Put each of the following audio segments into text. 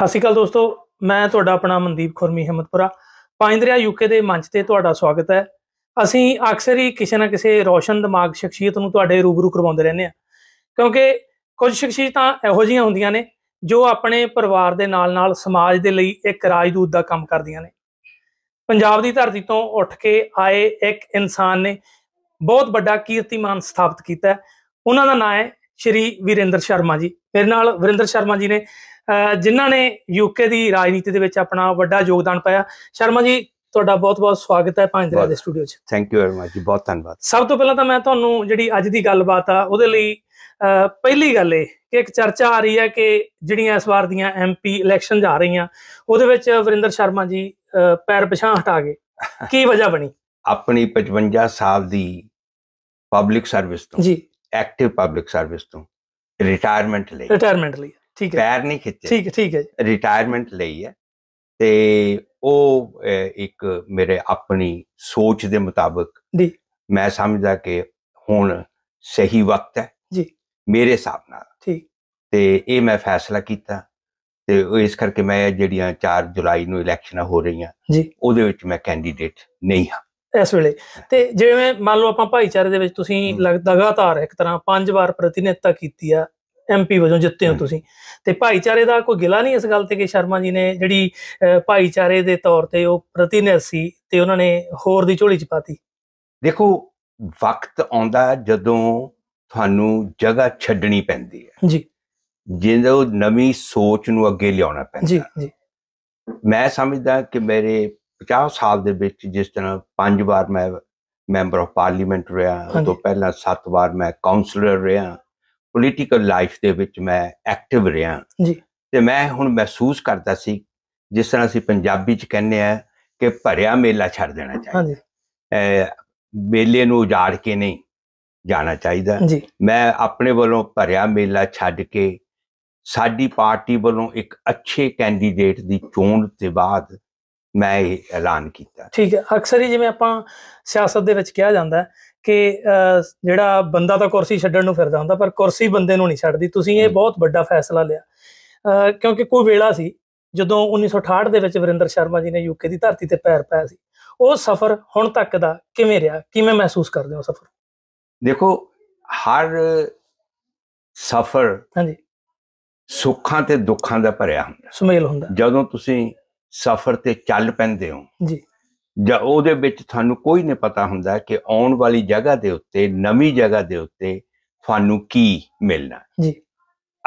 ਸਤਿ ਸ਼੍ਰੀ ਅਕਾਲ ਦੋਸਤੋ ਮੈਂ ਤੁਹਾਡਾ ਆਪਣਾ ਮਨਦੀਪ ਖੁਰਮੀ ਹਿੰਮਤਪੁਰਾ ਪਾਇੰਦਰਿਆ ਯੂਕੇ ਦੇ ਮੰਚ ਤੇ ਤੁਹਾਡਾ ਸਵਾਗਤ ਹੈ ਅਸੀਂ ਅਕਸਰ ਹੀ ਕਿਸੇ ਨਾ ਕਿਸੇ ਰੋਸ਼ਨ ਦਿਮਾਗ ਸ਼ਖਸੀਅਤ ਨੂੰ ਤੁਹਾਡੇ ਰੂਬਰੂ ਕਰਵਾਉਂਦੇ ਰਹਿੰਦੇ ਆ ਕਿਉਂਕਿ ਕੁਝ ਸ਼ਖਸੀਅਤਾਂ ਇਹੋ ਜੀਆਂ ਹੁੰਦੀਆਂ ਨੇ ਜੋ ਆਪਣੇ ਪਰਿਵਾਰ ਦੇ ਨਾਲ-ਨਾਲ ਸਮਾਜ ਦੇ ਲਈ ਇੱਕ ਰਾਜਦੂਤ ਦਾ ਕੰਮ ਕਰਦੀਆਂ ਨੇ ਪੰਜਾਬ ਦੀ ਧਰਤੀ ਤੋਂ ਉੱਠ ਕੇ ਆਏ ਇੱਕ ਇਨਸਾਨ ਨੇ ਬਹੁਤ ਵੱਡਾ ਕੀਰਤੀਮਾਨ ਸਥਾਪਿਤ ਕੀਤਾ ਉਹਨਾਂ ਦਾ ਨਾਮ ਹੈ ਸ਼੍ਰੀ ਵੀਰਿੰਦਰ ਸ਼ਰਮਾ ਜੀ ਮੇਰੇ ਨਾਲ ਵੀਰਿੰਦਰ ਸ਼ਰਮਾ ਜੀ ਨੇ ਜਿਨ੍ਹਾਂ ਨੇ ਯੂਕੇ ਦੀ ਰਾਜਨੀਤੀ ਦੇ ਵਿੱਚ ਆਪਣਾ ਵੱਡਾ ਯੋਗਦਾਨ ਪਾਇਆ ਸ਼ਰਮਾ ਜੀ ਤੁਹਾਡਾ ਬਹੁਤ-ਬਹੁਤ ਸਵਾਗਤ ਹੈ ਭਾਂਜਰਾ ਦੇ ਸਟੂਡੀਓ 'ਚ ਥੈਂਕ ਯੂ ਵੈਰੀ ਮਚ ਜੀ ਬਹੁਤ ਧੰਨਵਾਦ ਸਭ ਤੋਂ ਪਹਿਲਾਂ ਤਾਂ ਮੈਂ ਤੁਹਾਨੂੰ ਜਿਹੜੀ ਅੱਜ ਦੀ ਗੱਲਬਾਤ ਆ ਉਹਦੇ ਲਈ ਪਹਿਲੀ ਗੱਲ ਇਹ ਕਿ ਇੱਕ ਚਰਚਾ ਆ ਰਹੀ ਹੈ ਕਿ ਜਿਹੜੀਆਂ ਇਸ ਵਾਰ ਦੀਆਂ ਐਮਪੀ ਇਲੈਕਸ਼ਨ ਜਾ ਰਹੀਆਂ ਉਹਦੇ ਵਿੱਚ ਵਰਿੰਦਰ ਸ਼ਰਮਾ ਜੀ ਪੈਰ ਪਛਾਣ ਹਟਾ ਗਏ ਕੀ ਵਜ੍ਹਾ ਬਣੀ ਆਪਣੀ 55 ਸਾਲ ਦੀ ਪਬਲਿਕ ਸਰਵਿਸ ਤੋਂ ਜੀ ਐਕਟਿਵ ਪਬਲਿਕ ਸਰਵਿਸ ਤੋਂ ਰਿਟਾਇਰਮੈਂਟ ਲਈ ਰਿਟਾਇਰਮੈਂਟ ਲਈ ਠੀਕ ਹੈ ਪੈਰ ਨਹੀਂ ਖਿੱਚੇ ਠੀਕ ਹੈ ਠੀਕ ਹੈ ਜੀ ਰਿਟਾਇਰਮੈਂਟ ਲਈ ਹੈ ਤੇ ਉਹ ਇੱਕ ਮੇਰੇ ਆਪਣੀ ਸੋਚ ਦੇ ਮੁਤਾਬਕ ਜੀ ਮੈਂ ਸਮਝਦਾ ਕਿ ਹੁਣ ਸਹੀ ਵਕਤ ਹੈ ਜੀ ਮੇਰੇ ਹਿਸਾਬ ਨਾਲ ਠੀਕ ਤੇ ਇਹ ਮੈਂ ਫੈਸਲਾ ਕੀਤਾ ਤੇ ਇਸ ਕਰਕੇ ਮੈਂ ਜਿਹੜੀਆਂ 4 ਜੁਲਾਈ ਨੂੰ ਇਲੈਕਸ਼ਨਾਂ ਹੋ ਰਹੀਆਂ ਜੀ ਉਹਦੇ ਵਿੱਚ ਮੈਂ ਕੈਂਡੀਡੇਟ ਨਹੀਂ ਹਾਂ ਇਸ ਵੇਲੇ ਤੇ ਜਿਵੇਂ ਮੰਨ ਲਓ ਆਪਾਂ ਭਾਈਚਾਰੇ ਦੇ ਵਿੱਚ ਤੁਸੀਂ ਲਗਾਤਾਰ ਇੱਕ ਤਰ੍ਹਾਂ ਪੰਜ ਵਾਰ ਪ੍ਰਤੀਨਿਧਤਾ ਕੀਤੀ ਆ ਐਮਪੀ ਵਜੋਂ ਜਿੱਤੇ ਹੋ ਤੁਸੀਂ ਤੇ ਭਾਈਚਾਰੇ ਦਾ ਕੋਈ ਗਿਲਾ ਨਹੀਂ ਇਸ ਗੱਲ ਤੇ ਕਿ ਸ਼ਰਮਾ ਜੀ ਨੇ ਜਿਹੜੀ ਭਾਈਚਾਰੇ ਦੇ ਤੌਰ ਤੇ ਉਹ ਪ੍ਰਤੀਨਿਧ ਸੀ ਤੇ ਉਹਨਾਂ ਨੇ ਹੋਰ ਦੀ ਝੋਲੀ ਚ ਪਾਤੀ ਦੇਖੋ ਵਕਤ ਆਉਂਦਾ ਜਦੋਂ ਤੁਹਾਨੂੰ ਜਗ੍ਹਾ ਛੱਡਣੀ ਪੈਂਦੀ ਹੈ ਜੀ ਜਿਹਦੇ ਨਵੀਂ ਸੋਚ ਨੂੰ ਅੱਗੇ ਲਿਆਉਣਾ ਪੈਂਦਾ ਜੀ ਜੀ ਮੈਂ ਸਮਝਦਾ ਕਿ ਮੇਰੇ 50 ਸਾਲ ਦੇ ਵਿੱਚ ਜਿਸ ਤਰ੍ਹਾਂ ਪੰਜ ਵਾਰ ਮੈਂ ਮੈਂਬਰ ਆਫ ਪਾਰਲੀਮੈਂਟ ਰਿਹਾ ਉਸ ਤੋਂ ਪਹਿਲਾਂ 7 ਵਾਰ ਮੈਂ ਕਾਉਂਸਲਰ ਰਿਹਾ ਪੋਲੀਟੀਕਲ ਲਾਈਫ ਦੇ ਵਿੱਚ ਮੈਂ ਐਕਟਿਵ ਰਿਹਾ ਜੀ ਤੇ ਮੈਂ ਹੁਣ ਮਹਿਸੂਸ ਕਰਦਾ ਸੀ ਜਿਸ ਤਰ੍ਹਾਂ ਅਸੀਂ ਪੰਜਾਬੀ ਚ ਕਹਿੰਦੇ ਆ ਕਿ ਭਰਿਆ ਮੇਲਾ ਛੱਡ ਦੇਣਾ ਚਾਹੀਦਾ ਮੇਲੇ ਨੂੰ ਉਜਾੜ ਕੇ ਨਹੀਂ ਜਾਣਾ ਚਾਹੀਦਾ ਮੈਂ ਆਪਣੇ ਵੱਲੋਂ ਭਰਿਆ ਮੇਲਾ ਛੱਡ ਕੇ ਸਾਡੀ ਪਾਰਟੀ ਵੱਲੋਂ ਇੱਕ ਅੱਛੇ ਕੈਂਡੀਡੇਟ ਦੀ ਚੋਣ ਤੇ ਬਾਅਦ ਮੈਂ ਇਹ ਐਲਾਨ ਕੀਤਾ ਠੀਕ ਹੈ ਅਕਸਰ ਹੀ ਜਿਵੇਂ ਆਪਾਂ ਸਿਆਸਤ ਦੇ ਵਿੱਚ ਕਿਹਾ ਜਾਂਦਾ ਕਿ ਜਿਹੜਾ ਬੰਦਾ ਤਾਂ ਕੁਰਸੀ ਛੱਡਣ ਨੂੰ ਫਿਰਦਾ ਹੁੰਦਾ ਪਰ ਕੁਰਸੀ ਬੰਦੇ ਨੂੰ ਨਹੀਂ ਛੱਡਦੀ ਤੁਸੀਂ ਇਹ ਬਹੁਤ ਵੱਡਾ ਫੈਸਲਾ ਲਿਆ ਕਿਉਂਕਿ ਕੋਈ ਵੇਲਾ ਸੀ ਜਦੋਂ 1968 ਦੇ ਵਿੱਚ ਵਰਿੰਦਰ ਸ਼ਰਮਾ ਜੀ ਨੇ ਯੂਕੇ ਦੀ ਧਰਤੀ ਤੇ ਪੈਰ ਪਾਇਆ ਸੀ ਉਹ ਸਫ਼ਰ ਹੁਣ ਤੱਕ ਦਾ ਕਿਵੇਂ ਰਿਹਾ ਕਿਵੇਂ ਮਹਿਸੂਸ ਕਰਦੇ ਹੋ ਸਫ਼ਰ ਦੇਖੋ ਹਰ ਸਫ਼ਰ ਹਾਂਜੀ ਸੁੱਖਾਂ ਤੇ ਦੁੱਖਾਂ ਦਾ ਭਰਿਆ ਹੁੰਦਾ ਸੁਮੇਲ ਹੁੰਦਾ ਜਦੋਂ ਤੁਸੀਂ ਸਫ਼ਰ ਤੇ ਚੱਲ ਪੈਂਦੇ ਹੋ ਜੀ ਜਾਂ ਉਹਦੇ ਵਿੱਚ ਤੁਹਾਨੂੰ ਕੋਈ ਨਹੀਂ ਪਤਾ ਹੁੰਦਾ ਕਿ ਆਉਣ ਵਾਲੀ ਜਗ੍ਹਾ ਦੇ ਉੱਤੇ ਨਵੀਂ ਜਗ੍ਹਾ ਦੇ ਉੱਤੇ ਤੁਹਾਨੂੰ ਕੀ ਮਿਲਣਾ ਜੀ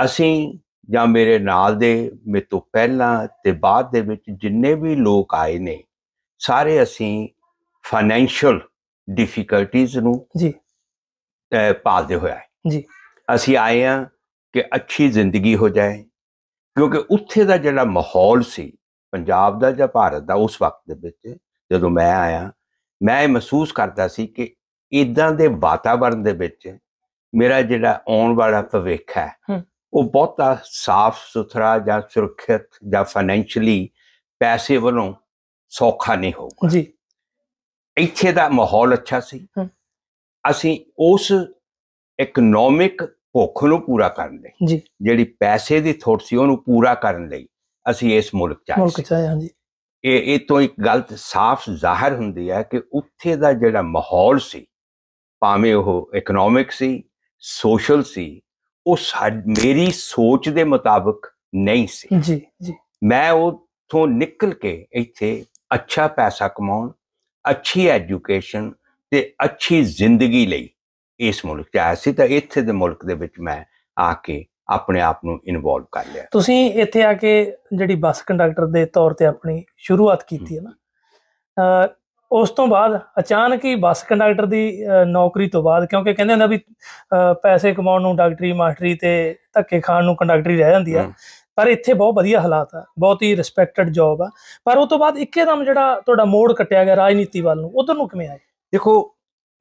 ਅਸੀਂ ਜਾਂ ਮੇਰੇ ਨਾਲ ਦੇ ਮੇ ਤੋਂ ਪਹਿਲਾਂ ਤੇ ਬਾਅਦ ਦੇ ਵਿੱਚ ਜਿੰਨੇ ਵੀ ਲੋਕ ਆਏ ਨੇ ਸਾਰੇ ਅਸੀਂ ਫਾਈਨੈਂਸ਼ੀਅਲ ਡਿਫਿਕਲਟੀਜ਼ ਨੂੰ ਜੀ ਪਾਲਦੇ ਹੋਇਆ ਜੀ ਅਸੀਂ ਆਏ ਆ ਕਿ ਅੱਛੀ ਜ਼ਿੰਦਗੀ ਹੋ ਜਾਏ ਕਿਉਂਕਿ ਉੱਥੇ ਦਾ ਜਿਹੜਾ ਮਾਹੌਲ ਸੀ ਪੰਜਾਬ ਦਾ ਜਾਂ ਭਾਰਤ ਦਾ ਉਸ ਵਕਤ ਦੇ ਵਿੱਚ ਜਦੋਂ ਮੈਂ ਆਇਆ ਮੈਂ ਇਹ ਮਹਿਸੂਸ ਕਰਦਾ ਸੀ ਕਿ ਇਦਾਂ ਦੇ ਵਾਤਾਵਰਣ ਦੇ ਵਿੱਚ ਮੇਰਾ ਜਿਹੜਾ ਆਉਣ ਵਾਲਾ ਭਵਿੱਖ ਹੈ ਉਹ ਬਹੁਤਾ ਸਾਫ਼ ਸੁਥਰਾ ਜਾਂ ਸੁਰੱਖਿਅਤ ਜਾਂ ਫਾਈਨੈਂਸ਼ੀਅਲੀ ਪੈਸੇ ਵੱਲੋਂ ਸੌਖਾ ਨਹੀਂ ਹੋਊਗਾ ਜੀ ਇੱਥੇ ਦਾ ਮਾਹੌਲ ਅੱਛਾ ਸੀ ਅਸੀਂ ਉਸ ਇਕਨੋਮਿਕ ਭੁੱਖ ਨੂੰ ਪੂਰਾ ਕਰਨ ਲਈ ਜਿਹੜੀ ਪੈਸੇ ਦੀ ਥੋੜ ਸੀ ਉਹਨੂੰ ਪੂਰਾ ਕਰਨ ਲਈ ਅਸੀਂ ਇਸ ਮੁਲਕ ਚ ਆਏ ਮੁਲਕ ਚ ਆਏ ਹਾਂਜੀ ਇਹ ਇਹ ਤੋਂ ਇੱਕ ਗੱਲ ਸਾਫ਼ ਜ਼ਾਹਰ ਹੁੰਦੀ ਹੈ ਕਿ ਉੱਥੇ ਦਾ ਜਿਹੜਾ ਮਾਹੌਲ ਸੀ ਭਾਵੇਂ ਉਹ ਇਕਨੋਮਿਕ ਸੀ ਸੋਸ਼ਲ ਸੀ ਉਹ ਮੇਰੀ ਸੋਚ ਦੇ ਮੁਤਾਬਕ ਨਹੀਂ ਸੀ ਜੀ ਜੀ ਮੈਂ ਉੱਥੋਂ ਨਿਕਲ ਕੇ ਇੱਥੇ ਅੱਛਾ ਪੈਸਾ ਕਮਾਉਣ ਅੱਛੀ ਐਜੂਕੇਸ਼ਨ ਤੇ ਅੱਛੀ ਜ਼ਿੰਦਗੀ ਲਈ ਇਸ ਮੁਲਕ 'ਚ ਆਇਆ ਸੀ ਤਾਂ ਇੱਥੇ ਦੇ ਮੁਲਕ ਦੇ ਵਿੱਚ ਮੈਂ ਆ ਕੇ ਆਪਣੇ ਆਪ ਨੂੰ ਇਨਵੋਲਵ ਕਰ ਲਿਆ ਤੁਸੀਂ ਇੱਥੇ ਆ ਕੇ ਜਿਹੜੀ ਬੱਸ ਕੰਡਕਟਰ ਦੇ ਤੌਰ ਤੇ ਆਪਣੀ ਸ਼ੁਰੂਆਤ ਕੀਤੀ ਹੈ ਨਾ ਉਸ ਤੋਂ ਬਾਅਦ ਅਚਾਨਕ ਹੀ ਬੱਸ ਕੰਡਕਟਰ ਦੀ ਨੌਕਰੀ ਤੋਂ ਬਾਅਦ ਕਿਉਂਕਿ ਕਹਿੰਦੇ ਹੁੰਦੇ ਵੀ ਪੈਸੇ ਕਮਾਉਣ ਨੂੰ ਡਾਕਟਰੀ ਮਾਸਟਰੀ ਤੇ ਧੱਕੇ ਖਾਣ ਨੂੰ ਕੰਡਕਟਰੀ ਰਹਿ ਜਾਂਦੀ ਆ ਪਰ ਇੱਥੇ ਬਹੁਤ ਵਧੀਆ ਹਾਲਾਤ ਆ ਬਹੁਤ ਹੀ ਰਿਸਪੈਕਟਡ ਜੌਬ ਆ ਪਰ ਉਸ ਤੋਂ ਬਾਅਦ ਇੱਕੇਦਮ ਜਿਹੜਾ ਤੁਹਾਡਾ ਮੋੜ ਕੱਟਿਆ ਗਿਆ ਰਾਜਨੀਤੀ ਵੱਲ ਨੂੰ ਉਧਰ ਨੂੰ ਕਿਵੇਂ ਆਏ ਦੇਖੋ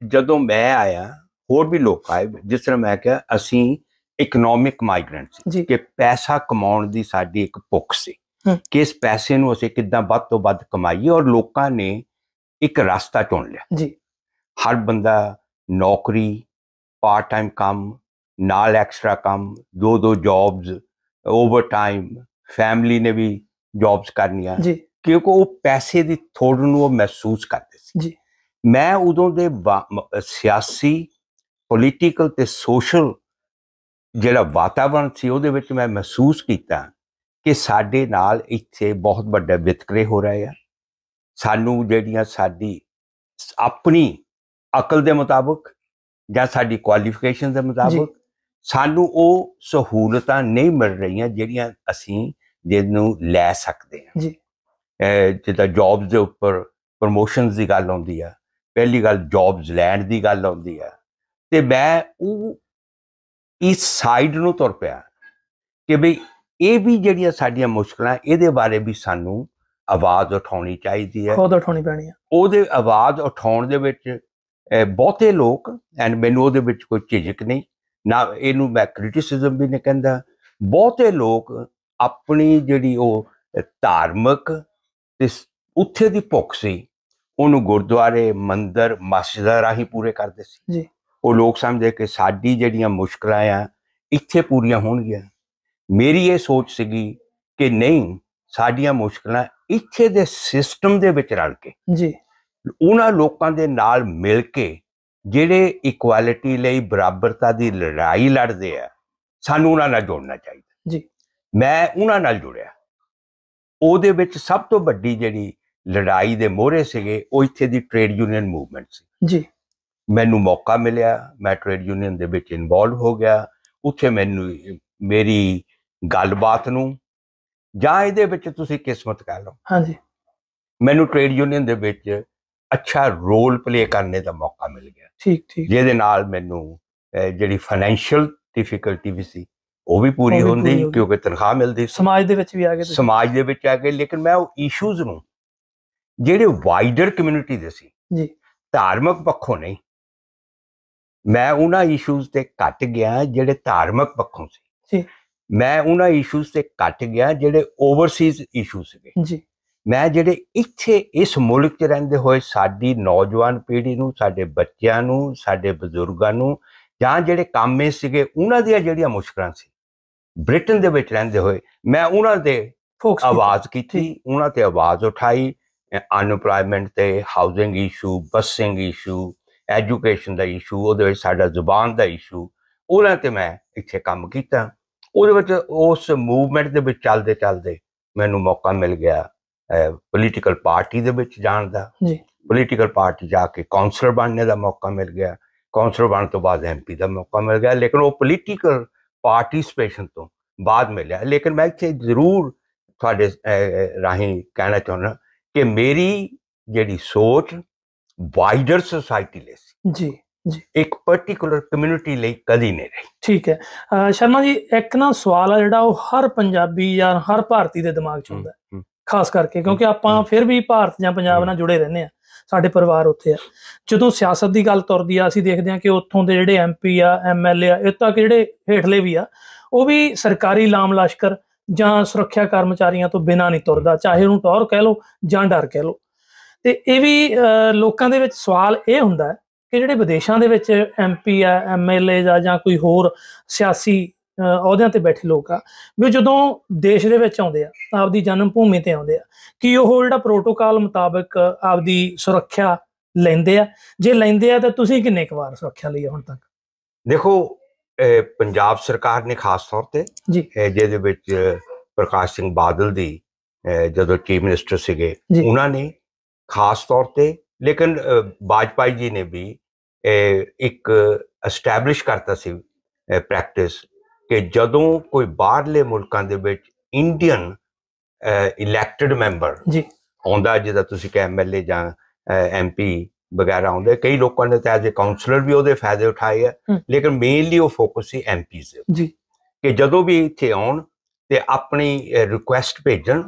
ਜਦੋਂ ਮੈਂ ਆਇਆ ਹੋਰ ਵੀ ਲੋਕ ਆਏ ਜਿਸ ਤਰ੍ਹਾਂ ਮੈਂ ਕਿਹਾ ਅਸੀਂ ਇਕਨੋਮਿਕ ਮਾਈਗ੍ਰੈਂਟਸ ਕਿ ਪੈਸਾ ਕਮਾਉਣ ਦੀ ਸਾਡੀ ਇੱਕ ਭੁੱਖ ਸੀ ਕਿ ਇਸ ਪੈਸੇ ਨੂੰ ਅਸੀਂ ਕਿੱਦਾਂ ਵੱਧ ਤੋਂ ਵੱਧ ਕਮਾਈਏ ਔਰ ਲੋਕਾਂ ਨੇ ਇੱਕ ਰਸਤਾ ਚੁਣ ਲਿਆ ਜੀ ਹਰ ਬੰਦਾ ਨੌਕਰੀ ਪਾਰਟ ਟਾਈਮ ਕੰਮ ਨਾਲ ਐਕਸਟਰਾ ਕੰਮ ਦੋ ਦੋ ਜੌਬਸ ਓਵਰ ਟਾਈਮ ਫੈਮਿਲੀ ਨੇ ਵੀ ਜੌਬਸ ਕਰਨੀਆਂ ਜੀ ਕਿਉਂਕਿ ਉਹ ਪੈਸੇ ਦੀ ਥੋੜ ਨੂੰ ਉਹ ਮਹਿਸੂਸ ਕਰਦੇ ਸੀ ਜੀ ਮੈਂ ਉਦੋਂ ਦੇ ਸਿਆਸੀ ਪੋਲੀਟੀਕਲ ਤੇ ਸੋਸ਼ਲ ਜਿਹੜਾ ਵਾਤਾਵਰਣ ਸੀ ਉਹਦੇ ਵਿੱਚ ਮੈਂ ਮਹਿਸੂਸ ਕੀਤਾ ਕਿ ਸਾਡੇ ਨਾਲ ਇੱਥੇ ਬਹੁਤ ਵੱਡਾ ਵਿਤਕਰੇ ਹੋ ਰਿਹਾ ਹੈ ਸਾਨੂੰ ਜਿਹੜੀਆਂ ਸਾਡੀ ਆਪਣੀ ਅਕਲ ਦੇ ਮੁਤਾਬਕ ਜਾਂ ਸਾਡੀ ਕੁਆਲੀਫਿਕੇਸ਼ਨ ਦੇ ਮੁਤਾਬਕ ਸਾਨੂੰ ਉਹ ਸਹੂਲਤਾਂ ਨਹੀਂ ਮਿਲ ਰਹੀਆਂ ਜਿਹੜੀਆਂ ਅਸੀਂ ਜਿਹਨੂੰ ਲੈ ਸਕਦੇ ਹਾਂ ਜੀ ਜਿੱਦਾਂ ਜੌਬਸ ਦੇ ਉੱਪਰ ਪ੍ਰੋਮੋਸ਼ਨਸ ਦੀ ਗੱਲ ਆਉਂਦੀ ਆ ਪਹਿਲੀ ਗੱਲ ਜੌਬਸ ਲੈਣ ਦੀ ਗੱਲ ਆਉਂਦੀ ਆ ਤੇ ਮੈਂ ਉਹ ਇਸ ਸਾਈਡ ਨੂੰ ਤੁਰ ਪਿਆ ਕਿ ਵੀ ਇਹ ਵੀ ਜਿਹੜੀਆਂ ਸਾਡੀਆਂ ਮੁਸ਼ਕਲਾਂ ਇਹਦੇ ਬਾਰੇ ਵੀ ਸਾਨੂੰ ਆਵਾਜ਼ ਉਠਾਉਣੀ ਚਾਹੀਦੀ ਹੈ ਖੁਦ ਉਠਾਉਣੀ ਪੈਣੀ ਹੈ ਉਹਦੇ ਆਵਾਜ਼ ਉਠਾਉਣ ਦੇ ਵਿੱਚ ਬਹੁਤੇ ਲੋਕ ਐਂਡ ਮੈਨੂੰ ਉਹਦੇ ਵਿੱਚ ਕੋਈ ਝਿਜਕ ਨਹੀਂ ਨਾ ਇਹਨੂੰ ਮੈਂ ਕ੍ਰਿਟਿਸਿਜ਼ਮ ਵੀ ਨਹੀਂ ਕਹਿੰਦਾ ਬਹੁਤੇ ਲੋਕ ਆਪਣੀ ਜਿਹੜੀ ਉਹ ਧਾਰਮਿਕ ਇਸ ਉੱਥੇ ਦੀ ਭੁੱਖ ਸੀ ਉਹਨੂੰ ਗੁਰਦੁਆਰੇ ਮੰਦਰ ਮਸਜਿਦਾਂ ਰਾਹੀਂ ਪੂਰੇ ਕਰਦੇ ਸੀ ਜੀ ਉਹ ਲੋਕ ਸਮਝਦੇ ਕਿ ਸਾਡੀ ਜਿਹੜੀਆਂ ਮੁਸ਼ਕਲਾਂ ਆ ਇੱਥੇ ਪੂਰੀਆਂ ਹੋਣਗੀਆਂ ਮੇਰੀ ਇਹ ਸੋਚ ਸੀਗੀ ਕਿ ਨਹੀਂ ਸਾਡੀਆਂ ਮੁਸ਼ਕਲਾਂ ਇੱਥੇ ਦੇ ਸਿਸਟਮ ਦੇ ਵਿੱਚ ਰਲ ਕੇ ਜੀ ਉਹਨਾਂ ਲੋਕਾਂ ਦੇ ਨਾਲ ਮਿਲ ਕੇ ਜਿਹੜੇ ਇਕੁਐਲਿਟੀ ਲਈ ਬਰਾਬਰਤਾ ਦੀ ਲੜਾਈ ਲੜਦੇ ਆ ਸਾਨੂੰ ਉਹਨਾਂ ਨਾਲ ਜੁੜਨਾ ਚਾਹੀਦਾ ਜੀ ਮੈਂ ਉਹਨਾਂ ਨਾਲ ਜੁੜਿਆ ਉਹਦੇ ਵਿੱਚ ਸਭ ਤੋਂ ਵੱਡੀ ਜਿਹੜੀ ਲੜਾਈ ਦੇ ਮੋਹਰੇ ਸੀਗੇ ਉਹ ਇੱਥੇ ਦੀ ਟ੍ਰੇਡ ਯੂਨੀਅਨ ਮੂਵਮੈਂਟ ਸੀ ਜੀ ਮੈਨੂੰ ਮੌਕਾ ਮਿਲਿਆ ਮੈਂ ਟ੍ਰੇਡ ਯੂਨੀਅਨ ਦੇ ਵਿੱਚ ਇਨਵੋਲਵ ਹੋ ਗਿਆ ਉੱਥੇ ਮੈਨੂੰ ਮੇਰੀ ਗੱਲਬਾਤ ਨੂੰ ਜਾਂ ਇਹਦੇ ਵਿੱਚ ਤੁਸੀਂ ਕਿਸਮਤ ਕਰ ਲਓ ਹਾਂਜੀ ਮੈਨੂੰ ਟ੍ਰੇਡ ਯੂਨੀਅਨ ਦੇ ਵਿੱਚ ਅੱਛਾ ਰੋਲ ਪਲੇ ਕਰਨੇ ਦਾ ਮੌਕਾ ਮਿਲ ਗਿਆ ਠੀਕ ਠੀਕ ਜਿਹਦੇ ਨਾਲ ਮੈਨੂੰ ਜਿਹੜੀ ਫਾਈਨੈਂਸ਼ੀਅਲ ਡਿਫਿਕਲਟੀ ਵੀ ਸੀ ਉਹ ਵੀ ਪੂਰੀ ਹੁੰਦੀ ਕਿਉਂਕਿ ਤਨਖਾਹ ਮਿਲਦੀ ਸਮਾਜ ਦੇ ਵਿੱਚ ਵੀ ਆ ਗਏ ਸਮਾਜ ਦੇ ਵਿੱਚ ਆ ਗਏ ਲੇਕਿਨ ਮੈਂ ਉਹ ਇਸ਼ੂਜ਼ ਨੂੰ ਜਿਹੜੇ ਵਾਈਡਰ ਕਮਿਊਨਿਟੀ ਦੇ ਸੀ ਜੀ ਧਾਰਮਿਕ ਪੱਖੋਂ ਨਹੀਂ ਮੈਂ ਉਹਨਾਂ ਇਸ਼ੂਜ਼ ਤੇ ਘਟ ਗਿਆ ਜਿਹੜੇ ਧਾਰਮਿਕ ਪੱਖੋਂ ਸੀ ਜੀ ਮੈਂ ਉਹਨਾਂ ਇਸ਼ੂਜ਼ ਤੇ ਘਟ ਗਿਆ ਜਿਹੜੇ ਓਵਰਸੀਜ਼ ਇਸ਼ੂ ਸੀਗੇ ਜੀ ਮੈਂ ਜਿਹੜੇ ਇੱਥੇ ਇਸ ਮੁਲਕ 'ਚ ਰਹਿੰਦੇ ਹੋਏ ਸਾਡੀ ਨੌਜਵਾਨ ਪੀੜ੍ਹੀ ਨੂੰ ਸਾਡੇ ਬੱਚਿਆਂ ਨੂੰ ਸਾਡੇ ਬਜ਼ੁਰਗਾਂ ਨੂੰ ਜਾਂ ਜਿਹੜੇ ਕਾਮੇ ਸੀਗੇ ਉਹਨਾਂ ਦੀਆਂ ਜਿਹੜੀਆਂ ਮੁਸ਼ਕਲਾਂ ਸੀ ਬ੍ਰਿਟਨ ਦੇ ਵਿੱਚ ਰਹਿੰਦੇ ਹੋਏ ਮੈਂ ਉਹਨਾਂ ਦੇ ਆਵਾਜ਼ ਕੀਤੀ ਉਹਨਾਂ ਤੇ ਆਵਾਜ਼ ਉਠਾਈ ਅਨਪਲਾਇਮੈਂਟ ਤੇ housing issue bussing issue education ਦਾ ਇਸ਼ੂ ਉਹਦੇ ਵਿੱਚ ਸਾਡਾ ਜ਼ੁਬਾਨ ਦਾ ਇਸ਼ੂ ਉਹਨਾਂ ਤੇ ਮੈਂ ਇੱਥੇ ਕੰਮ ਕੀਤਾ ਉਹਦੇ ਵਿੱਚ ਉਸ ਮੂਵਮੈਂਟ ਦੇ ਵਿੱਚ ਚੱਲਦੇ ਚੱਲਦੇ ਮੈਨੂੰ ਮੌਕਾ ਮਿਲ ਗਿਆ ਪੋਲੀਟੀਕਲ ਪਾਰਟੀ ਦੇ ਵਿੱਚ ਜਾਣ ਦਾ ਜੀ ਪੋਲੀਟੀਕਲ ਪਾਰਟੀ ਜਾ ਕੇ ਕਾਉਂਸਲਰ ਬਣਨ ਦਾ ਮੌਕਾ ਮਿਲ ਗਿਆ ਕਾਉਂਸਲਰ ਬਣਨ ਤੋਂ ਬਾਅਦ ਐਮਪੀ ਦਾ ਮੌਕਾ ਮਿਲ ਗਿਆ ਲੇਕਿਨ ਉਹ ਪੋਲੀਟੀਕਲ ਪਾਰਟਿਸਪੇਸ਼ਨ ਤੋਂ ਬਾਅਦ ਮਿਲਿਆ ਲੇਕਿਨ ਮੈਂ ਇੱਥੇ ਜ਼ਰੂਰ ਤੁਹਾਡੇ ਰਾਹੀਂ ਕਹਿਣਾ ਚਾਹੁੰਦਾ ਕਿ ਮੇਰੀ ਜਿਹੜੀ ਸੋਚ ਵਾਈਡਰ ਸੋਸਾਇਟੀ ਲਈ ਸੀ ਜੀ ਜੀ ਇੱਕ ਪਾਰਟਿਕੂਲਰ ਕਮਿਊਨਿਟੀ ਲਈ ਕਦੀ ਨਹੀਂ ਰਹੀ ਠੀਕ ਹੈ ਸ਼ਰਮਾ ਜੀ ਇੱਕ ਨਾ ਸਵਾਲ ਆ ਜਿਹੜਾ ਉਹ ਹਰ ਪੰਜਾਬੀ ਜਾਂ ਹਰ ਭਾਰਤੀ ਦੇ ਦਿਮਾਗ 'ਚ ਹੁੰਦਾ ਖਾਸ ਕਰਕੇ ਕਿਉਂਕਿ ਆਪਾਂ ਫਿਰ ਵੀ ਭਾਰਤ ਜਾਂ ਪੰਜਾਬ ਨਾਲ ਜੁੜੇ ਰਹਿੰਦੇ ਆ ਸਾਡੇ ਪਰਿਵਾਰ ਉੱਥੇ ਆ ਜਦੋਂ ਸਿਆਸਤ ਦੀ ਗੱਲ ਤੁਰਦੀ ਆ ਅਸੀਂ ਦੇਖਦੇ ਆ ਕਿ ਉੱਥੋਂ ਦੇ ਜਿਹੜੇ ਐਮਪੀ ਆ ਐਮਐਲਏ ਆ ਇਹ ਤੱਕ ਜਿਹੜੇ ਹੇਠਲੇ ਵੀ ਆ ਉਹ ਵੀ ਸਰਕਾਰੀ ਲਾਮ ਲਸ਼ਕਰ ਜਾਂ ਸੁਰੱਖਿਆ ਕਰਮਚਾਰੀਆਂ ਤੋਂ ਬਿਨਾ ਨਹੀਂ ਤੁਰਦਾ ਚਾਹੇ ਉਹਨੂੰ ਟੌਰ ਕਹਿ ਲਓ ਜਾਂ ਡਰ ਕਹਿ ਲਓ ਤੇ ਇਹ ਵੀ ਲੋਕਾਂ ਦੇ ਵਿੱਚ ਸਵਾਲ ਇਹ ਹੁੰਦਾ ਕਿ ਜਿਹੜੇ ਵਿਦੇਸ਼ਾਂ ਦੇ ਵਿੱਚ ਐਮਪੀ ਆ ਐਮਐਲਏ ਜਾਂ ਕੋਈ ਹੋਰ ਸਿਆਸੀ ਅਹੁਦਿਆਂ ਤੇ ਬੈਠੇ ਲੋਕ ਆ ਵੀ ਜਦੋਂ ਦੇਸ਼ ਦੇ ਵਿੱਚ ਆਉਂਦੇ ਆ ਆਪਦੀ ਜਨਮ ਭੂਮੀ ਤੇ ਆਉਂਦੇ ਆ ਕਿ ਉਹ ਜਿਹੜਾ ਪ੍ਰੋਟੋਕਾਲ ਮੁਤਾਬਕ ਆਪਦੀ ਸੁਰੱਖਿਆ ਲੈਂਦੇ ਆ ਜੇ ਲੈਂਦੇ ਆ ਤਾਂ ਤੁਸੀਂ ਕਿੰਨੇ ਕੁ ਵਾਰ ਸੁਰੱਖਿਆ ਲਈ ਹੁਣ ਤੱਕ ਦੇਖੋ ਪੰਜਾਬ ਸਰਕਾਰ ਨੇ ਖਾਸ ਤੌਰ ਤੇ ਜਿਹਦੇ ਵਿੱਚ ਪ੍ਰਕਾਸ਼ ਸਿੰਘ ਬਾਦਲ ਦੀ ਜਦੋਂ ਚੀਫ ਮਿਨਿਸਟਰ ਸੀਗੇ ਉਹਨਾਂ ਨੇ ਖਾਸ ਤੌਰ ਤੇ ਲੇਕਿਨ ਬਾਜਪਾਈ ਜੀ ਨੇ ਵੀ ਇੱਕ ਐਸਟੈਬਲਿਸ਼ ਕਰਤਾ ਸੀ ਪ੍ਰੈਕਟਿਸ ਕਿ ਜਦੋਂ ਕੋਈ ਬਾਹਰਲੇ ਮੁਲਕਾਂ ਦੇ ਵਿੱਚ ਇੰਡੀਅਨ ਇਲੈਕਟਿਡ ਮੈਂਬਰ ਜੀ ਆਉਂਦਾ ਜਿਹਦਾ ਤੁਸੀਂ ਕਿ ਐਮਐਲਏ ਜਾਂ ਐਮਪੀ ਵਗੈਰਾ ਆਉਂਦੇ ਕਈ ਲੋਕਾਂ ਨੇ ਤਾਂ ਐਜ਼ ਅ ਕਾਉਂਸਲਰ ਵੀ ਉਹਦੇ ਫਾਇਦੇ ਉਠਾਏ ਆ ਲੇਕਿਨ ਮੇਨਲੀ ਉਹ ਫੋਕਸ ਸੀ ਐਮਪੀਸ ਤੇ ਜੀ ਕਿ ਜਦੋਂ ਵੀ ਇੱਥੇ ਆਉਣ ਤੇ ਆਪਣੀ ਰਿਕੁਐਸਟ ਭੇਜਣ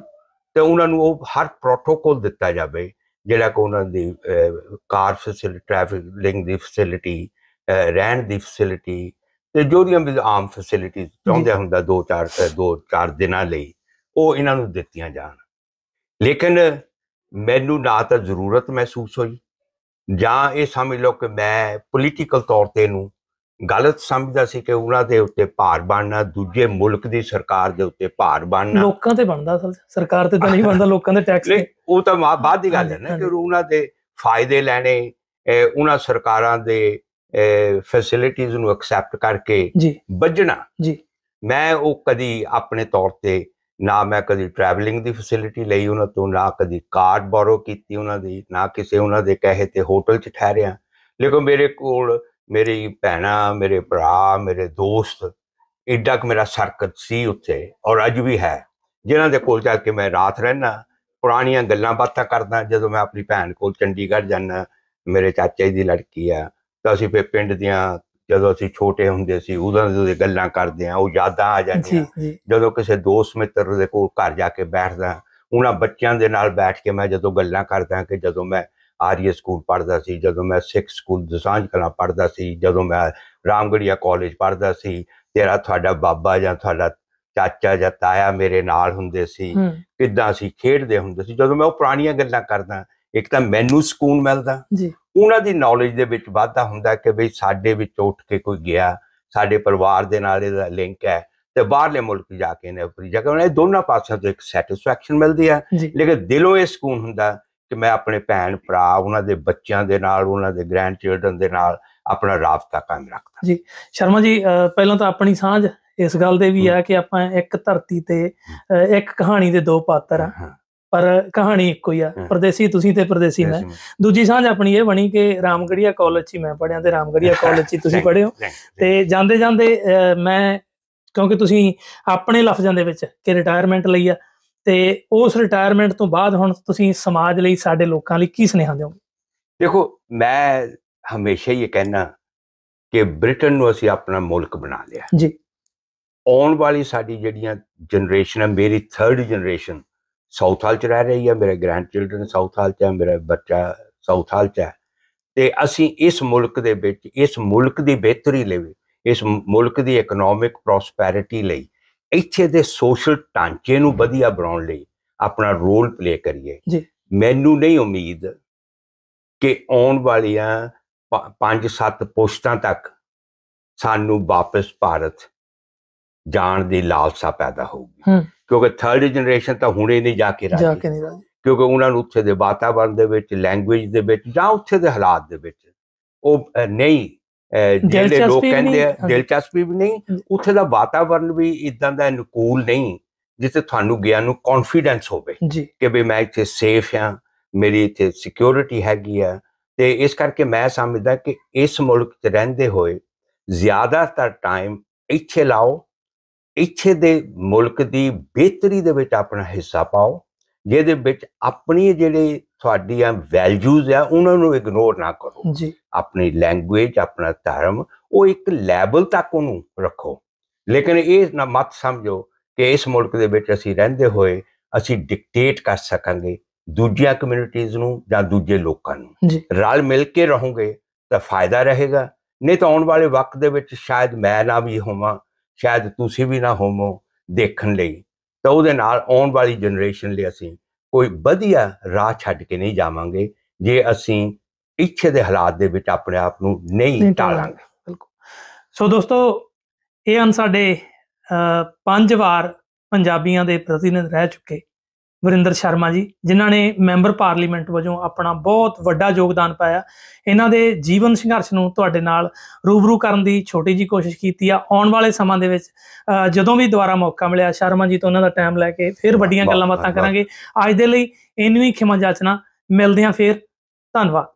ਤੇ ਉਹਨਾਂ ਨੂੰ ਉਹ ਹਰ ਪ੍ਰੋਟੋਕੋਲ ਦਿੱਤਾ ਜਾਵੇ ਜਿਹੜਾ ਕੋ ਉਹਨਾਂ ਦੀ ਕਾਰ ਫੈਸਿਲਿਟੀ ਟ੍ਰੈਫਿਕ ਲਿੰਕ ਦੀ ਫੈਸਿਲਿਟੀ ਰਹਿਣ ਦੀ ਫੈਸਿਲਿਟੀ ਤੇ ਜੋ ਦੀਆਂ ਵੀ ਆਮ ਫੈਸਿਲਿਟੀਜ਼ ਚਾਹੁੰਦੇ ਹੁੰਦਾ 2-4 2-4 ਦਿਨਾਂ ਲਈ ਉਹ ਇਹਨਾਂ ਨੂੰ ਦਿੱਤੀਆਂ ਜਾਣ ਲੇਕਿਨ ਮੈਨੂੰ ਨਾ ਤਾਂ ਜ਼ਰੂਰਤ ਮਹਿਸੂਸ ਹੋਈ ਜਾਂ ਇਹ ਸਮਝ ਲਓ ਕਿ ਮੈਂ ਪੋਲੀਟੀਕਲ ਤੌਰ ਤੇ ਨੂੰ ਗਲਤ ਸਮਝਦਾ ਸੀ ਕਿ ਉਹਨਾਂ ਦੇ ਉੱਤੇ ਭਾਰ ਬਣਨਾ ਦੂਜੇ ਮੁਲਕ ਦੀ ਸਰਕਾਰ ਦੇ ਉੱਤੇ ਭਾਰ ਬਣਨਾ ਲੋਕਾਂ ਤੇ ਬਣਦਾ ਅਸਲ ਸਰਕਾਰ ਤੇ ਤਾਂ ਨਹੀਂ ਬਣਦਾ ਲੋਕਾਂ ਦੇ ਟੈਕਸ ਤੇ ਉਹ ਤਾਂ ਬਾਅਦ ਦੀ ਗੱਲ ਹੈ ਨਾ ਕਿ ਉਹਨਾਂ ਦੇ ਫਾਇਦੇ ਲੈਣੇ ਉਹਨਾਂ ਸਰਕਾਰਾਂ ਦੇ ਫੈਸਿਲਿਟੀਆਂ ਨੂੰ ਐਕਸੈਪਟ ਕਰਕੇ ਵੱਜਣਾ ਜੀ ਮੈਂ ਉਹ ਕਦੀ ਆਪਣੇ ਤੌਰ ਤੇ ਨਾ ਮੈਂ ਕਦੀ ਟਰੈਵਲਿੰਗ ਦੀ ਫੈਸਿਲਿਟੀ ਲਈ ਉਹਨਾਂ ਤੋਂ ਨਾ ਕਦੀ ਕਾਰ ਬੋਰੋ ਕੀਤੀ ਉਹਨਾਂ ਦੀ ਨਾ ਕਿਸੇ ਉਹਨਾਂ ਦੇ ਕਹੇ ਤੇ ਹੋਟਲ 'ਚ ਠਹਿਰਿਆ ਲੇਕਿਨ ਮੇਰੇ ਕੋਲ ਮੇਰੀ ਭੈਣਾ ਮੇਰੇ ਭਰਾ ਮੇਰੇ ਦੋਸਤ ਇੱਡਾ ਕੁ ਮੇਰਾ ਸਰਕਤ ਸੀ ਉੱਥੇ ਔਰ ਅੱਜ ਵੀ ਹੈ ਜਿਨ੍ਹਾਂ ਦੇ ਕੋਲ ਜਾ ਕੇ ਮੈਂ ਰਾਤ ਰਹਿਣਾ ਪੁਰਾਣੀਆਂ ਗੱਲਾਂ ਬਾਤਾਂ ਕਰਦਾ ਜਦੋਂ ਮੈਂ ਆਪਣੀ ਭੈਣ ਕੋਲ ਚੰਡੀਗੜ੍ਹ ਜਾਂਦਾ ਮੇਰੇ ਚਾਚੇ ਦੀ ਲੜਕੀ ਆ ਤਾਂ ਅਸੀਂ ਫੇ ਪਿੰਡ ਦੀਆਂ ਜਦੋਂ ਅਸੀਂ ਛੋਟੇ ਹੁੰਦੇ ਸੀ ਉਹਨਾਂ ਦੇ ਗੱਲਾਂ ਕਰਦੇ ਆ ਉਹ ਯਾਦਾਂ ਆ ਜਾਂਦੀਆਂ ਜਦੋਂ ਕਿਸੇ ਦੋਸਤ ਮਿੱਤਰ ਦੇ ਕੋਲ ਘਰ ਜਾ ਕੇ ਬੈਠਦਾ ਉਹਨਾਂ ਬੱਚਿਆਂ ਦੇ ਨਾਲ ਬੈਠ ਕੇ ਮੈਂ ਜਦੋਂ ਗੱਲਾਂ ਕਰਦਾ ਕਿ ਜਦੋਂ ਮੈਂ ਆਰੀਆ ਸਕੂਲ ਪੜ੍ਹਦਾ ਸੀ ਜਦੋਂ ਮੈਂ ਸਿੱਖ ਸਕੂਲ ਦਸਾਂਝ ਕਲਾ ਪੜ੍ਹਦਾ ਸੀ ਜਦੋਂ ਮੈਂ ਰਾਮਗੜੀਆ ਕਾਲਜ ਪੜ੍ਹਦਾ ਸੀ ਤੇਰਾ ਤੁਹਾਡਾ ਬਾਬਾ ਜਾਂ ਤੁਹਾਡਾ ਚਾਚਾ ਜਾਂ ਤਾਇਆ ਮੇਰੇ ਨਾਲ ਹੁੰਦੇ ਸੀ ਕਿੱਦਾਂ ਸੀ ਖੇਡਦੇ ਹੁੰਦੇ ਸੀ ਜਦੋਂ ਮੈਂ ਉਹ ਪੁਰਾਣੀਆਂ ਗੱਲਾਂ ਕਰਦਾ ਇੱਕ ਤਾਂ ਮੈਨੂੰ ਸਕੂਨ ਮਿਲਦਾ ਜੀ ਉਹਨਾਂ ਦੀ ਨੌਲੇਜ ਦੇ ਵਿੱਚ ਵਾਧਾ ਹੁੰਦਾ ਕਿ ਬਈ ਸਾਡੇ ਵਿੱਚ ਉੱਠ ਕੇ ਕੋਈ ਗਿਆ ਸਾਡੇ ਪਰਿਵਾਰ ਦੇ ਨਾਲ ਇਹਦਾ ਲਿੰਕ ਹੈ ਤੇ ਬਾਹਰਲੇ ਮੁਲਕ ਜਾ ਕੇ ਨੇ ਆਪਣੀ ਜਗ੍ਹਾ ਉਹਨਾਂ ਦੋਨਾਂ ਪਾਸਿਆਂ ਤੋਂ ਇੱਕ ਸੈਟੀਸਫੈਕਸ਼ਨ ਮਿਲਦੀ ਹੈ ਲੇਕਿਨ ਦਿਲੋਂ ਇਹ ਸਕੂਨ ਹੁੰਦਾ ਕਿ ਮੈਂ ਆਪਣੇ ਭੈਣ ਭਰਾ ਉਹਨਾਂ ਦੇ ਬੱਚਿਆਂ ਦੇ ਨਾਲ ਉਹਨਾਂ ਦੇ ਗ੍ਰੈਂਡ ਚਿਲਡਰਨ ਦੇ ਨਾਲ ਆਪਣਾ ਰਾਬਤਾ ਕਾਇਮ ਰੱਖਦਾ ਜੀ ਸ਼ਰਮਾ ਜੀ ਪਹਿਲਾਂ ਤਾਂ ਆਪਣੀ ਸਾਂਝ ਇਸ ਗੱਲ ਦੇ ਵੀ ਆ ਕਿ ਆਪਾਂ ਇੱਕ ਧਰਤੀ ਤੇ ਇੱਕ ਕਹਾਣੀ ਦੇ ਦੋ ਪਾਤਰ ਆ ਪਰ ਕਹਾਣੀ ਇੱਕੋ ਹੀ ਆ ਪਰਦੇਸੀ ਤੁਸੀਂ ਤੇ ਪਰਦੇਸੀ ਮੈਂ ਦੂਜੀ ਸਾਂਝ ਆਪਣੀ ਇਹ ਬਣੀ ਕਿ ਰਾਮਗੜੀਆ ਕਾਲਜ 'ਚ ਮੈਂ ਪੜਿਆ ਤੇ ਰਾਮਗੜੀਆ ਕਾਲਜ 'ਚ ਤੁਸੀਂ ਪੜਿਓ ਤੇ ਜਾਂਦੇ ਜਾਂਦੇ ਮੈਂ ਕਿਉਂਕਿ ਤੁਸੀਂ ਆਪਣੇ ਲਫ਼ਜ਼ਾਂ ਦੇ ਵਿੱਚ ਕਿ ਰਿਟਾਇਰਮੈਂਟ ਲਈ ਆ ਤੇ ਉਸ ਰਿਟਾਇਰਮੈਂਟ ਤੋਂ ਬਾਅਦ ਹੁਣ ਤੁਸੀਂ ਸਮਾਜ ਲਈ ਸਾਡੇ ਲੋਕਾਂ ਲਈ ਕੀ ਸੁਨੇਹਾ ਦਿਓਗੇ ਦੇਖੋ ਮੈਂ ਹਮੇਸ਼ਾ ਹੀ ਇਹ ਕਹਿਣਾ ਕਿ ਬ੍ਰਿਟਨ ਨੂੰ ਅਸੀਂ ਆਪਣਾ ਮੁਲਕ ਬਣਾ ਲਿਆ ਜੀ ਆਉਣ ਵਾਲੀ ਸਾਡੀ ਜਿਹੜੀਆਂ ਜਨਰੇਸ਼ਨ ਹੈ ਮੇਰੀ 3rd ਜਨਰੇਸ਼ਨ ਸਾਊਥ ਹਾਲ ਚ ਰਹਿ ਰਹੀ ਹੈ ਮੇਰੇ ਗ੍ਰੈਂਡ ਚਿਲਡਰਨ ਸਾਊਥ ਹਾਲ ਚ ਹੈ ਮੇਰਾ ਬੱਚਾ ਸਾਊਥ ਹਾਲ ਚ ਹੈ ਤੇ ਅਸੀਂ ਇਸ ਮੁਲਕ ਦੇ ਵਿੱਚ ਇਸ ਮੁਲਕ ਦੀ ਬਿਹਤਰੀ ਲਈ ਇਸ ਮੁਲਕ ਦੀ ਇਕਨੋਮਿਕ ਪ੍ਰੋਸਪੈਰਿਟੀ ਲਈ ਇੱਥੇ ਦੇ ਸੋਸ਼ਲ ਢਾਂਚੇ ਨੂੰ ਵਧੀਆ ਬਣਾਉਣ ਲਈ ਆਪਣਾ ਰੋਲ ਪਲੇ ਕਰੀਏ ਜੀ ਮੈਨੂੰ ਨਹੀਂ ਉਮੀਦ ਕਿ ਆਉਣ ਵਾਲੀਆਂ 5-7 ਪੋਸਟਾਂ ਤੱਕ ਸਾਨੂੰ ਵਾਪਸ ਭਾਰਤ ਜਾਣ ਦੀ ਲਾਲਸਾ ਪੈਦਾ ਹੋਊਗੀ ਕਿਉਂਕਿ 3rd ਜਨਰੇਸ਼ਨ ਤਾਂ ਹੁਣੇ ਨਹੀਂ ਜਾ ਕੇ ਰਾਜੀ ਜਾ ਕੇ ਨਹੀਂ ਰਾਜੀ ਕਿਉਂਕਿ ਉਹਨਾਂ ਨੂੰ ਉੱਥੇ ਦੇ ਵਾਤਾਵਰਣ ਦੇ ਵਿੱਚ ਲੈਂਗੁਏਜ ਦੇ ਵਿੱਚ ਜਾਂ ਉੱਥੇ ਦੇ ਹਾਲਾਤ ਦੇ ਵਿੱਚ ਉਹ ਨਹੀਂ ਜਿਹੜੇ ਲੋਕ ਕਹਿੰਦੇ ਆ ਦਿਲਚਸਪੀ ਵੀ ਨਹੀਂ ਉੱਥੇ ਦਾ ਵਾਤਾਵਰਣ ਵੀ ਇਦਾਂ ਦਾ ਅਨੁਕੂਲ ਨਹੀਂ ਜਿੱਥੇ ਤੁਹਾਨੂੰ ਗਿਆ ਨੂੰ ਕੌਨਫੀਡੈਂਸ ਹੋਵੇ ਕਿ ਵੀ ਮੈਂ ਇੱਥੇ ਸੇਫ ਆ ਮੇਰੀ ਇੱਥੇ ਸਿਕਿਉਰਿਟੀ ਹੈਗੀ ਆ ਤੇ ਇਸ ਕਰਕੇ ਮੈਂ ਸਮਝਦਾ ਕਿ ਇਸ ਮੁਲਕ 'ਚ ਰਹਿੰਦੇ ਹੋਏ ਜ਼ਿਆਦਾਤਰ ਟਾਈਮ ਇੱਥੇ ਲਾਓ ਇੱਥੇ ਦੇ ਮੁਲਕ ਦੀ ਬਿਹਤਰੀ ਦੇ ਵਿੱਚ ਆਪਣਾ ਹਿੱਸਾ ਪਾਓ ਜਿਹਦੇ ਵਿੱਚ ਆਪਣੀ ਜਿਹੜੇ ਤੁਹਾਡੀਆਂ ਵੈਲਿਊਜ਼ ਆ ਉਹਨਾਂ ਨੂੰ ਇਗਨੋਰ ਨਾ ਕਰੋ ਜੀ ਆਪਣੀ ਲੈਂਗੁਏਜ ਆਪਣਾ ਧਰਮ ਉਹ ਇੱਕ ਲੈਵਲ ਤੱਕ ਉਹਨੂੰ ਰੱਖੋ ਲੇਕਿਨ ਇਹ ਨਾ ਮਤ ਸਮਝੋ ਕਿ ਇਸ ਮੁਲਕ ਦੇ ਵਿੱਚ ਅਸੀਂ ਰਹਿੰਦੇ ਹੋਏ ਅਸੀਂ ਡਿਕਟੇਟ ਕਰ ਸਕਾਂਗੇ ਦੂਜੀਆਂ ਕਮਿਊਨਿਟੀਆਂ ਨੂੰ ਜਾਂ ਦੂਜੇ ਲੋਕਾਂ ਨੂੰ ਰਲ ਮਿਲ ਕੇ ਰਹੋਗੇ ਤਾਂ ਫਾਇਦਾ ਰਹੇਗਾ ਨਹੀਂ ਤਾਂ ਆਉਣ ਵਾਲੇ ਵਕਤ ਦੇ ਵਿੱਚ ਸ਼ਾਇਦ ਮੈਂ ਨਾ ਵੀ ਹੋਵਾਂ ਸ਼ਾਇਦ ਤੁਸੀਂ ਵੀ ਨਾ ਹੋਵੋ ਦੇਖਣ ਲਈ ਤਾਂ ਉਹਦੇ ਨਾਲ ਆਉਣ ਵਾਲੀ ਜਨਰੇਸ਼ਨ ਲਈ ਅਸੀਂ ਕੋਈ ਵਧੀਆ ਰਾਹ ਛੱਡ ਕੇ ਨਹੀਂ ਜਾਵਾਂਗੇ ਜੇ ਅਸੀਂ ਇੱਛੇ ਦੇ ਹਾਲਾਤ ਦੇ ਵਿੱਚ ਆਪਣੇ ਆਪ ਨੂੰ ਨਹੀਂ ਟਾਲਾਂਗੇ ਬਿਲਕੁਲ ਸੋ ਦੋਸਤੋ ਇਹ ਹਨ ਸਾਡੇ ਪੰਜ ਵਾਰ ਪੰਜਾਬੀਆਂ ਦੇ ਪ੍ਰਤੀਨਿਧ ਰਹਿ ਚੁੱਕੇ ਵਰਿੰਦਰ ਸ਼ਰਮਾ ਜੀ ਜਿਨ੍ਹਾਂ ਨੇ ਮੈਂਬਰ ਪਾਰਲੀਮੈਂਟ ਵਜੋਂ ਆਪਣਾ ਬਹੁਤ ਵੱਡਾ ਯੋਗਦਾਨ ਪਾਇਆ ਇਹਨਾਂ ਦੇ ਜੀਵਨ ਸੰਘਰਸ਼ ਨੂੰ ਤੁਹਾਡੇ ਨਾਲ ਰੂਬਰੂ ਕਰਨ ਦੀ ਛੋਟੀ ਜੀ ਕੋਸ਼ਿਸ਼ ਕੀਤੀ ਆ ਆਉਣ ਵਾਲੇ ਸਮਾਂ ਦੇ ਵਿੱਚ ਜਦੋਂ ਵੀ ਦੁਬਾਰਾ ਮੌਕਾ ਮਿਲਿਆ ਸ਼ਰਮਾ ਜੀ ਤੋਂ ਉਹਨਾਂ ਦਾ ਟਾਈਮ ਲੈ ਕੇ ਫਿਰ ਵੱਡੀਆਂ ਗੱਲਾਂ ਬਾਤਾਂ ਕਰਾਂਗੇ ਅੱਜ ਦੇ ਲਈ ਇੰਨੀ ਹੀ ਖਿਮਾ ਜਾਚਨਾ ਮਿਲਦੇ ਹਾਂ ਫਿਰ ਧੰਨਵਾਦ